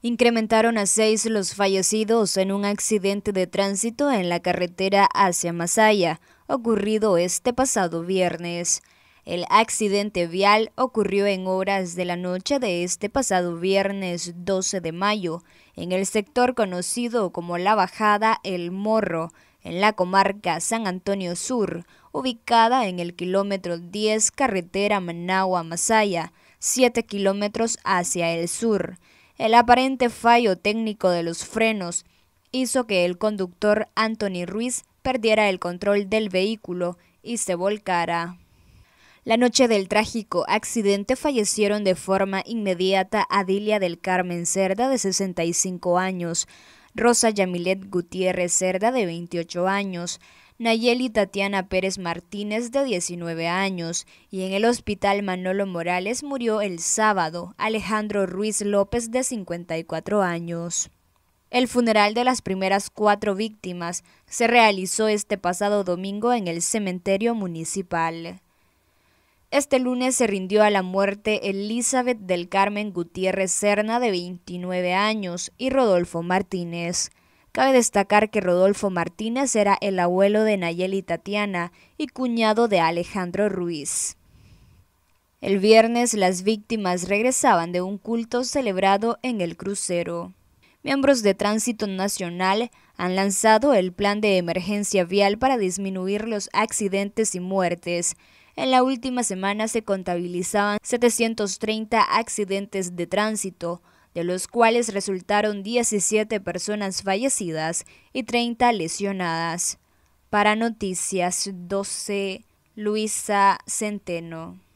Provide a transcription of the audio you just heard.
Incrementaron a seis los fallecidos en un accidente de tránsito en la carretera hacia Masaya, ocurrido este pasado viernes. El accidente vial ocurrió en horas de la noche de este pasado viernes 12 de mayo, en el sector conocido como la Bajada El Morro, en la comarca San Antonio Sur, ubicada en el kilómetro 10 carretera Managua-Masaya, 7 kilómetros hacia el sur. El aparente fallo técnico de los frenos hizo que el conductor Anthony Ruiz perdiera el control del vehículo y se volcara. La noche del trágico accidente fallecieron de forma inmediata Adilia del Carmen Cerda, de 65 años, Rosa Yamilet Gutiérrez Cerda, de 28 años, Nayeli Tatiana Pérez Martínez, de 19 años, y en el hospital Manolo Morales murió el sábado Alejandro Ruiz López, de 54 años. El funeral de las primeras cuatro víctimas se realizó este pasado domingo en el cementerio municipal. Este lunes se rindió a la muerte Elizabeth del Carmen Gutiérrez Serna, de 29 años, y Rodolfo Martínez. Cabe destacar que Rodolfo Martínez era el abuelo de Nayeli Tatiana y cuñado de Alejandro Ruiz. El viernes las víctimas regresaban de un culto celebrado en el crucero. Miembros de Tránsito Nacional han lanzado el plan de emergencia vial para disminuir los accidentes y muertes, en la última semana se contabilizaban 730 accidentes de tránsito, de los cuales resultaron 17 personas fallecidas y 30 lesionadas. Para Noticias 12, Luisa Centeno.